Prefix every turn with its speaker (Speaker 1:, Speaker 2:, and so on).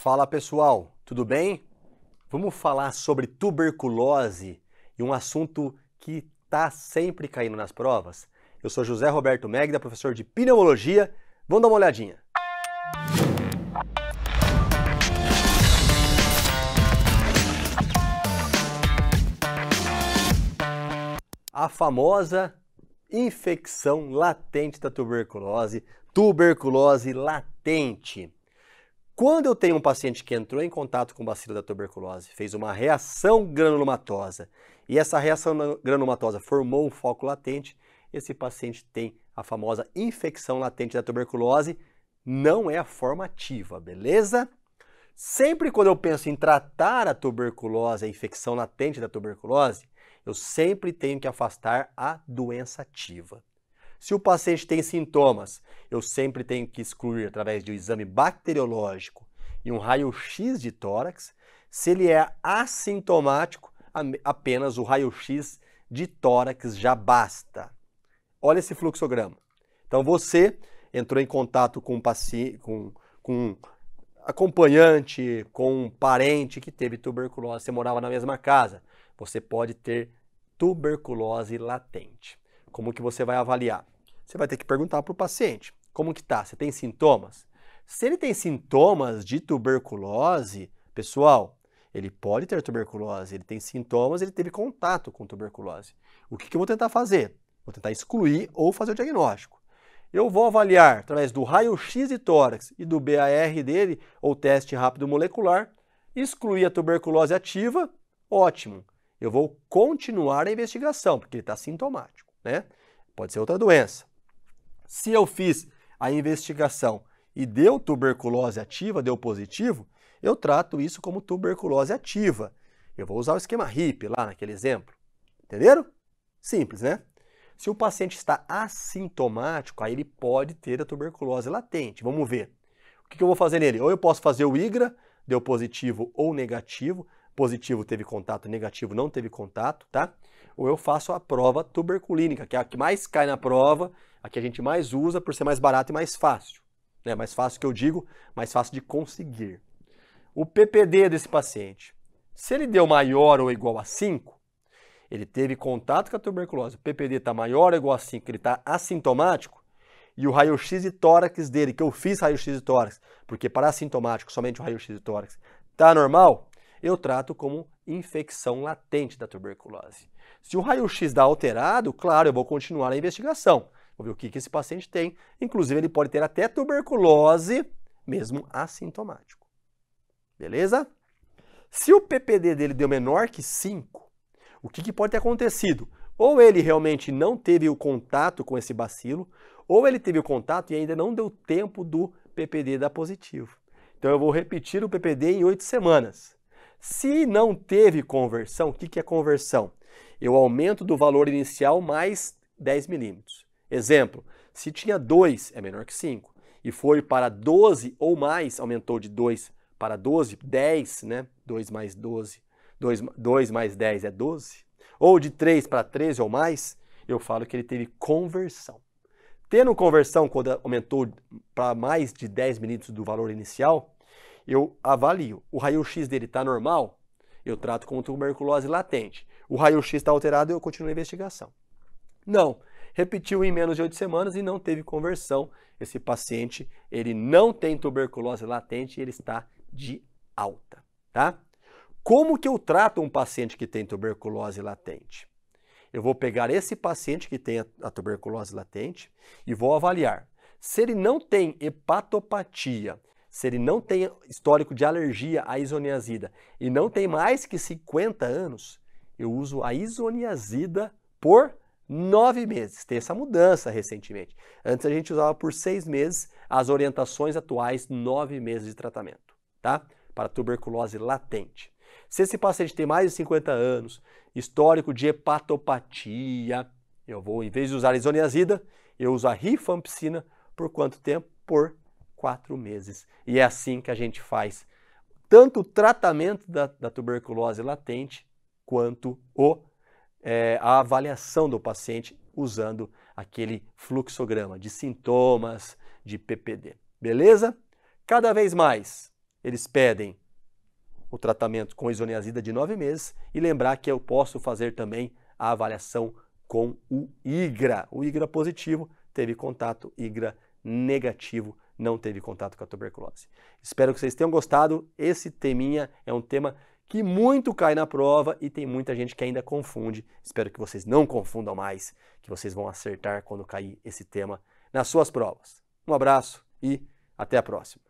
Speaker 1: Fala pessoal, tudo bem? Vamos falar sobre tuberculose e um assunto que está sempre caindo nas provas. Eu sou José Roberto Megda, professor de pneumologia. Vamos dar uma olhadinha. A famosa infecção latente da tuberculose, tuberculose latente. Quando eu tenho um paciente que entrou em contato com bacilo da tuberculose, fez uma reação granulomatosa e essa reação granulomatosa formou um foco latente, esse paciente tem a famosa infecção latente da tuberculose, não é a forma ativa, beleza? Sempre quando eu penso em tratar a tuberculose, a infecção latente da tuberculose, eu sempre tenho que afastar a doença ativa. Se o paciente tem sintomas, eu sempre tenho que excluir através de um exame bacteriológico e um raio-x de tórax. Se ele é assintomático, apenas o raio-x de tórax já basta. Olha esse fluxograma. Então você entrou em contato com um paciente, com, com acompanhante, com um parente que teve tuberculose, você morava na mesma casa, você pode ter tuberculose latente. Como que você vai avaliar? Você vai ter que perguntar para o paciente, como que tá? Você tem sintomas? Se ele tem sintomas de tuberculose, pessoal, ele pode ter tuberculose, ele tem sintomas, ele teve contato com tuberculose. O que, que eu vou tentar fazer? Vou tentar excluir ou fazer o diagnóstico. Eu vou avaliar através do raio-x de tórax e do BAR dele, ou teste rápido molecular, excluir a tuberculose ativa, ótimo. Eu vou continuar a investigação, porque ele está sintomático né? Pode ser outra doença. Se eu fiz a investigação e deu tuberculose ativa, deu positivo, eu trato isso como tuberculose ativa. Eu vou usar o esquema HIP lá naquele exemplo. Entenderam? Simples, né? Se o paciente está assintomático, aí ele pode ter a tuberculose latente. Vamos ver. O que eu vou fazer nele? Ou eu posso fazer o IGRA, deu positivo ou negativo, positivo teve contato, negativo não teve contato, tá? Ou eu faço a prova tuberculínica, que é a que mais cai na prova, a que a gente mais usa por ser mais barata e mais fácil. Né? Mais fácil que eu digo, mais fácil de conseguir. O PPD desse paciente, se ele deu maior ou igual a 5, ele teve contato com a tuberculose, o PPD está maior ou igual a 5, ele está assintomático, e o raio-x de tórax dele, que eu fiz raio-x de tórax, porque para assintomático somente o raio-x de tórax, está normal, eu trato como infecção latente da tuberculose. Se o raio-x dá alterado, claro, eu vou continuar a investigação. Vou ver o que, que esse paciente tem. Inclusive, ele pode ter até tuberculose, mesmo assintomático. Beleza? Se o PPD dele deu menor que 5, o que, que pode ter acontecido? Ou ele realmente não teve o contato com esse bacilo, ou ele teve o contato e ainda não deu tempo do PPD dar positivo. Então eu vou repetir o PPD em oito semanas. Se não teve conversão, o que, que é conversão? Eu aumento do valor inicial mais 10 milímetros. Exemplo, se tinha 2, é menor que 5, e foi para 12 ou mais, aumentou de 2 para 12, 10, né? 2 mais 12, 2, 2 mais 10 é 12. Ou de 3 para 13 ou mais, eu falo que ele teve conversão. Tendo conversão, quando aumentou para mais de 10 milímetros do valor inicial, eu avalio. O raio-x dele está normal, eu trato como tuberculose latente. O raio-x está alterado, eu continuo a investigação. Não, repetiu em menos de oito semanas e não teve conversão. Esse paciente, ele não tem tuberculose latente, e ele está de alta, tá? Como que eu trato um paciente que tem tuberculose latente? Eu vou pegar esse paciente que tem a tuberculose latente e vou avaliar. Se ele não tem hepatopatia, se ele não tem histórico de alergia à isoniazida e não tem mais que 50 anos, eu uso a isoniazida por nove meses. Tem essa mudança recentemente. Antes a gente usava por seis meses as orientações atuais, nove meses de tratamento, tá? Para tuberculose latente. Se esse paciente tem mais de 50 anos, histórico de hepatopatia, eu vou, em vez de usar isoniazida, eu uso a rifampicina por quanto tempo? Por quatro meses. E é assim que a gente faz tanto o tratamento da, da tuberculose latente quanto o, é, a avaliação do paciente usando aquele fluxograma de sintomas de PPD. Beleza? Cada vez mais eles pedem o tratamento com isoniazida de nove meses e lembrar que eu posso fazer também a avaliação com o IGRA. O IGRA positivo teve contato, IGRA negativo não teve contato com a tuberculose. Espero que vocês tenham gostado. Esse teminha é um tema que muito cai na prova e tem muita gente que ainda confunde. Espero que vocês não confundam mais, que vocês vão acertar quando cair esse tema nas suas provas. Um abraço e até a próxima.